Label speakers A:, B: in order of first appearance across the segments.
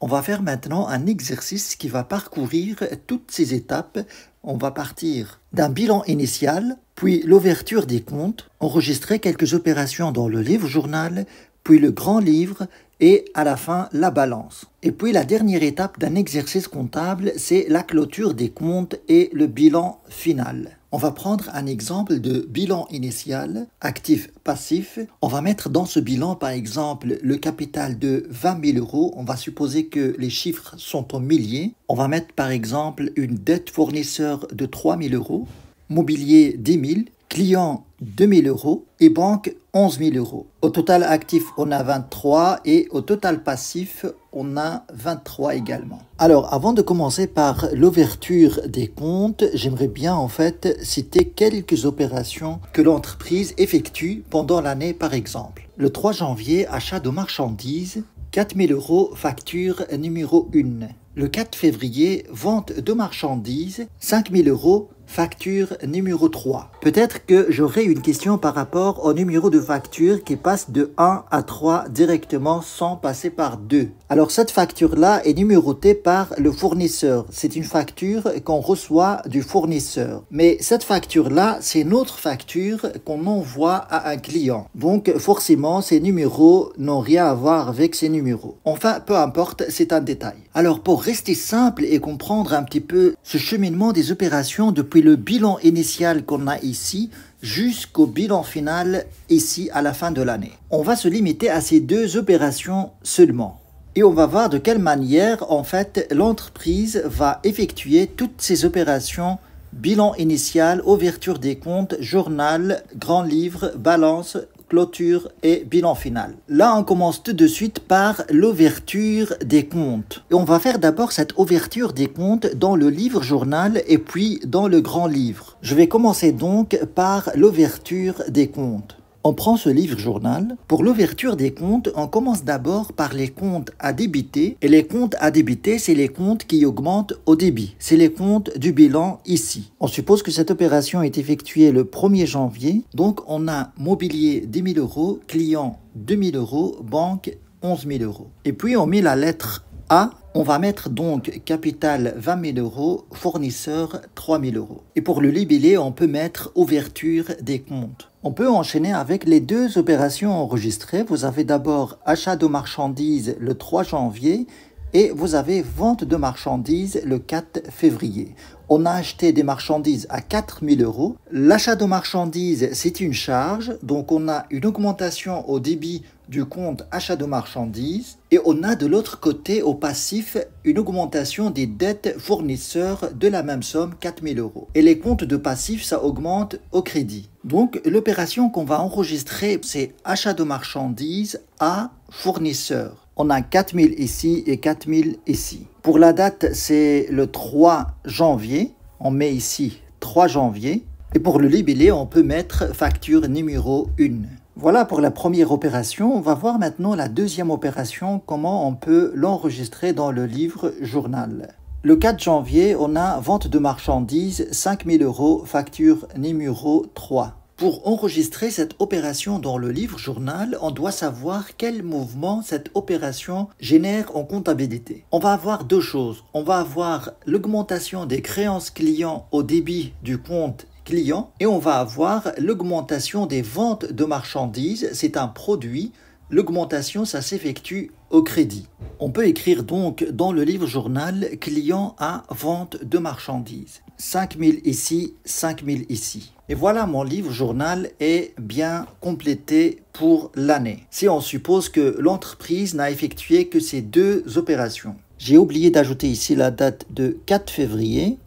A: On va faire maintenant un exercice qui va parcourir toutes ces étapes. On va partir d'un bilan initial, puis l'ouverture des comptes, enregistrer quelques opérations dans le livre journal, puis le grand livre et à la fin la balance. Et puis la dernière étape d'un exercice comptable, c'est la clôture des comptes et le bilan final. On va prendre un exemple de bilan initial, actif-passif. On va mettre dans ce bilan, par exemple, le capital de 20 000 euros. On va supposer que les chiffres sont en milliers. On va mettre, par exemple, une dette fournisseur de 3 000 euros, mobilier 10 000, clients 2000 euros et banque 11 000 euros. Au total actif, on a 23 et au total passif, on a 23 également. Alors, avant de commencer par l'ouverture des comptes, j'aimerais bien en fait citer quelques opérations que l'entreprise effectue pendant l'année par exemple. Le 3 janvier, achat de marchandises, 4000 euros, facture numéro 1. Le 4 février, vente de marchandises, 5000 euros, Facture numéro 3. Peut-être que j'aurai une question par rapport au numéro de facture qui passe de 1 à 3 directement sans passer par 2. Alors cette facture-là est numérotée par le fournisseur. C'est une facture qu'on reçoit du fournisseur. Mais cette facture-là, c'est notre facture qu'on envoie à un client. Donc forcément, ces numéros n'ont rien à voir avec ces numéros. Enfin, peu importe, c'est un détail. Alors pour rester simple et comprendre un petit peu ce cheminement des opérations depuis le bilan initial qu'on a ici jusqu'au bilan final ici à la fin de l'année. On va se limiter à ces deux opérations seulement. Et on va voir de quelle manière, en fait, l'entreprise va effectuer toutes ces opérations bilan initial, ouverture des comptes, journal, grand livre, balance, clôture et bilan final. Là, on commence tout de suite par l'ouverture des comptes. Et on va faire d'abord cette ouverture des comptes dans le livre journal et puis dans le grand livre. Je vais commencer donc par l'ouverture des comptes. On prend ce livre journal. Pour l'ouverture des comptes, on commence d'abord par les comptes à débiter. Et les comptes à débiter, c'est les comptes qui augmentent au débit. C'est les comptes du bilan ici. On suppose que cette opération est effectuée le 1er janvier. Donc on a mobilier 10 000 euros, client 2 000 euros, banque 11 000 euros. Et puis on met la lettre a, ah, on va mettre donc capital 20 000 euros, fournisseur 3 000 euros. Et pour le libellé, on peut mettre ouverture des comptes. On peut enchaîner avec les deux opérations enregistrées. Vous avez d'abord achat de marchandises le 3 janvier et vous avez vente de marchandises le 4 février on a acheté des marchandises à 4000 euros. L'achat de marchandises, c'est une charge, donc on a une augmentation au débit du compte achat de marchandises et on a de l'autre côté au passif une augmentation des dettes fournisseurs de la même somme 4000 euros. Et les comptes de passif, ça augmente au crédit. Donc l'opération qu'on va enregistrer, c'est achat de marchandises à fournisseurs on a 4000 ici et 4000 ici. Pour la date, c'est le 3 janvier. On met ici 3 janvier. Et pour le libellé, on peut mettre facture numéro 1. Voilà pour la première opération. On va voir maintenant la deuxième opération, comment on peut l'enregistrer dans le livre journal. Le 4 janvier, on a vente de marchandises 5000 euros, facture numéro 3. Pour enregistrer cette opération dans le livre journal, on doit savoir quel mouvement cette opération génère en comptabilité. On va avoir deux choses. On va avoir l'augmentation des créances clients au débit du compte client et on va avoir l'augmentation des ventes de marchandises. C'est un produit L'augmentation, ça s'effectue au crédit. On peut écrire donc dans le livre journal client à vente de marchandises. 5000 ici, 5000 ici. Et voilà, mon livre journal est bien complété pour l'année. Si on suppose que l'entreprise n'a effectué que ces deux opérations. J'ai oublié d'ajouter ici la date de 4 février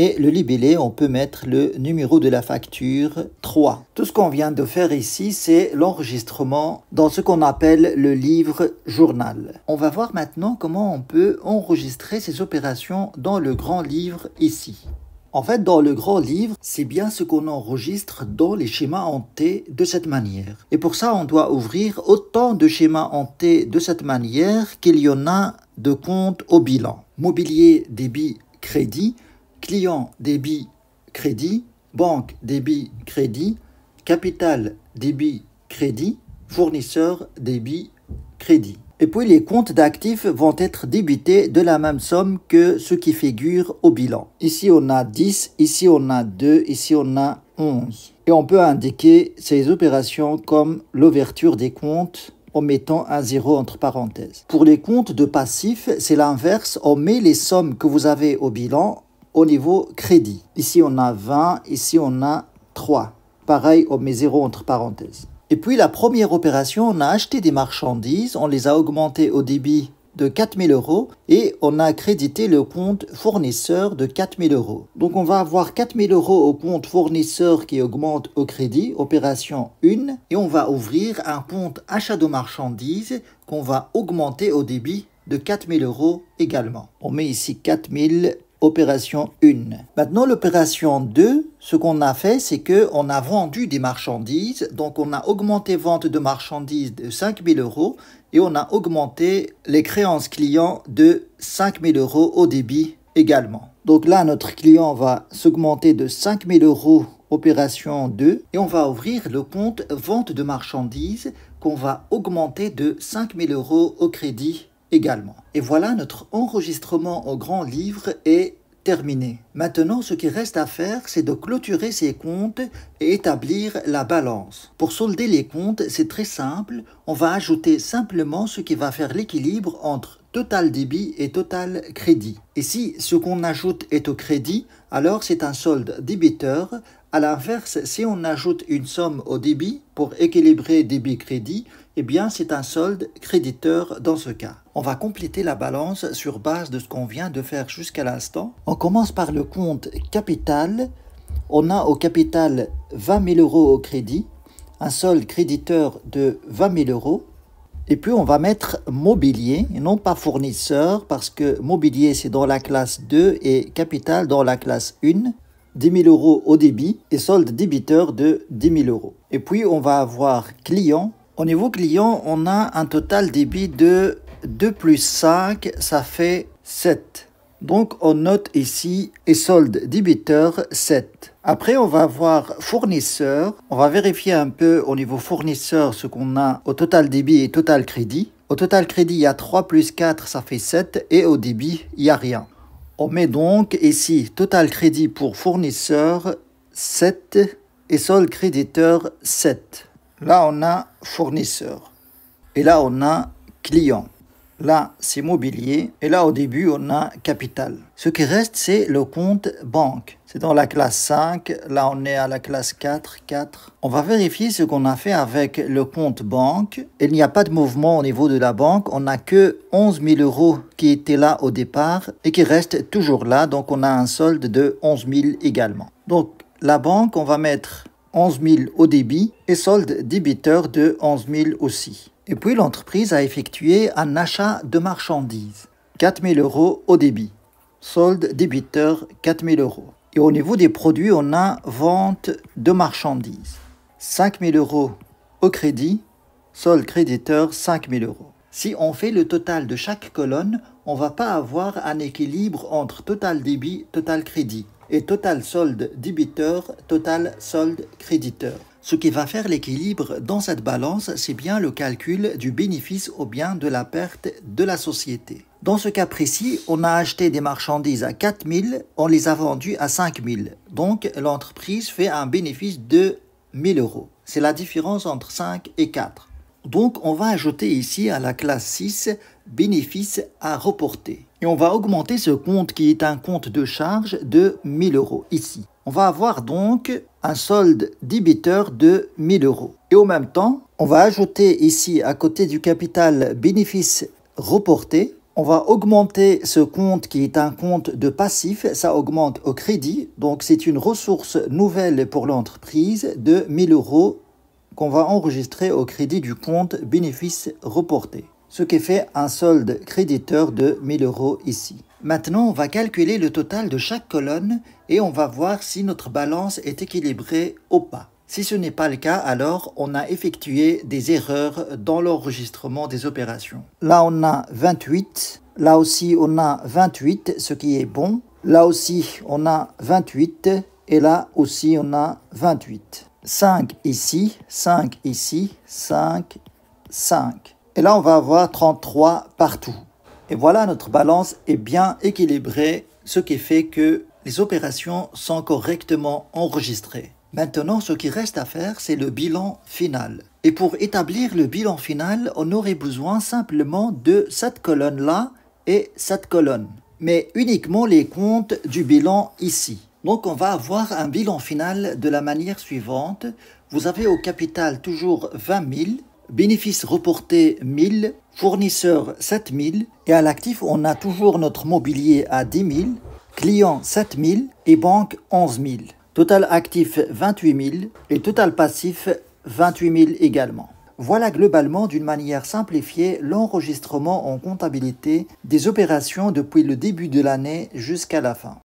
A: et le libellé, on peut mettre le numéro de la facture 3. Tout ce qu'on vient de faire ici, c'est l'enregistrement dans ce qu'on appelle le livre journal. On va voir maintenant comment on peut enregistrer ces opérations dans le grand livre ici. En fait, dans le grand livre, c'est bien ce qu'on enregistre dans les schémas hantés de cette manière. Et pour ça, on doit ouvrir autant de schémas hantés de cette manière qu'il y en a de comptes au bilan. Mobilier, débit, crédit, client débit crédit, banque débit crédit, capital débit crédit, fournisseur débit crédit. Et puis les comptes d'actifs vont être débités de la même somme que ceux qui figurent au bilan. Ici on a 10, ici on a 2, ici on a 11. Et on peut indiquer ces opérations comme l'ouverture des comptes en mettant un zéro entre parenthèses. Pour les comptes de passifs, c'est l'inverse, on met les sommes que vous avez au bilan au niveau crédit. Ici, on a 20, ici, on a 3. Pareil, on met 0 entre parenthèses. Et puis, la première opération, on a acheté des marchandises, on les a augmentées au débit de 4000 euros et on a crédité le compte fournisseur de 4000 euros. Donc on va avoir 4000 euros au compte fournisseur qui augmente au crédit, opération 1, et on va ouvrir un compte achat de marchandises qu'on va augmenter au débit de 4000 euros également. On met ici 4000 opération 1. Maintenant, l'opération 2, ce qu'on a fait, c'est qu'on a vendu des marchandises. Donc, on a augmenté vente de marchandises de 5000 euros et on a augmenté les créances clients de 5000 euros au débit également. Donc là, notre client va s'augmenter de 5000 euros opération 2 et on va ouvrir le compte vente de marchandises qu'on va augmenter de 5000 euros au crédit également. Et voilà, notre enregistrement au grand livre est terminé. Maintenant, ce qui reste à faire, c'est de clôturer ces comptes et établir la balance. Pour solder les comptes, c'est très simple. On va ajouter simplement ce qui va faire l'équilibre entre total débit et total crédit. Et si ce qu'on ajoute est au crédit, alors c'est un solde débiteur. À l'inverse, si on ajoute une somme au débit pour équilibrer débit-crédit, eh bien c'est un solde créditeur dans ce cas. On va compléter la balance sur base de ce qu'on vient de faire jusqu'à l'instant. On commence par le compte capital. On a au capital 20 000 euros au crédit, un solde créditeur de 20 000 euros. Et puis on va mettre mobilier, non pas fournisseur, parce que mobilier c'est dans la classe 2 et capital dans la classe 1. 10 000 euros au débit et solde débiteur de 10 000 euros. Et puis on va avoir client au niveau client, on a un total débit de 2 plus 5, ça fait 7. Donc on note ici et solde débiteur 7. Après on va voir fournisseur. On va vérifier un peu au niveau fournisseur ce qu'on a au total débit et total crédit. Au total crédit il y a 3 plus 4 ça fait 7 et au débit il n'y a rien. On met donc ici total crédit pour fournisseur 7 et solde créditeur 7. Là, on a fournisseur. Et là, on a client. Là, c'est mobilier. Et là, au début, on a capital. Ce qui reste, c'est le compte banque. C'est dans la classe 5. Là, on est à la classe 4. 4. On va vérifier ce qu'on a fait avec le compte banque. Il n'y a pas de mouvement au niveau de la banque. On n'a que 11 000 euros qui étaient là au départ et qui restent toujours là. Donc, on a un solde de 11 000 également. Donc, la banque, on va mettre 11 000 au débit et solde débiteur de 11 000 aussi. Et puis l'entreprise a effectué un achat de marchandises, 4 000 euros au débit, solde débiteur 4 000 euros. Et au niveau des produits, on a vente de marchandises, 5 000 euros au crédit, solde créditeur 5 000 euros. Si on fait le total de chaque colonne, on ne va pas avoir un équilibre entre total débit, total crédit et total solde débiteur, total solde créditeur. Ce qui va faire l'équilibre dans cette balance, c'est bien le calcul du bénéfice ou bien de la perte de la société. Dans ce cas précis, on a acheté des marchandises à 4000, on les a vendues à 5000. Donc l'entreprise fait un bénéfice de 1000 euros. C'est la différence entre 5 et 4. Donc on va ajouter ici à la classe 6 bénéfice à reporter. Et on va augmenter ce compte qui est un compte de charge de 1000 euros ici. On va avoir donc un solde débiteur de 1000 euros. Et au même temps, on va ajouter ici à côté du capital bénéfice reporté, on va augmenter ce compte qui est un compte de passif, ça augmente au crédit, donc c'est une ressource nouvelle pour l'entreprise de 1000 euros qu'on va enregistrer au crédit du compte bénéfice reporté ce qui fait un solde créditeur de 1000 euros ici. Maintenant, on va calculer le total de chaque colonne et on va voir si notre balance est équilibrée ou pas. Si ce n'est pas le cas, alors on a effectué des erreurs dans l'enregistrement des opérations. Là, on a 28. Là aussi, on a 28, ce qui est bon. Là aussi, on a 28. Et là aussi, on a 28. 5 ici, 5 ici, 5, 5. Et là, on va avoir 33 partout. Et voilà, notre balance est bien équilibrée, ce qui fait que les opérations sont correctement enregistrées. Maintenant, ce qui reste à faire, c'est le bilan final. Et pour établir le bilan final, on aurait besoin simplement de cette colonne-là et cette colonne. Mais uniquement les comptes du bilan ici. Donc on va avoir un bilan final de la manière suivante. Vous avez au capital toujours 20 000 bénéfices reporté 1000, fournisseurs 7000, et à l'actif, on a toujours notre mobilier à 10 000, clients 7000 et banque 11 000. Total actif 28 000 et total passif 28 000 également. Voilà globalement d'une manière simplifiée l'enregistrement en comptabilité des opérations depuis le début de l'année jusqu'à la fin.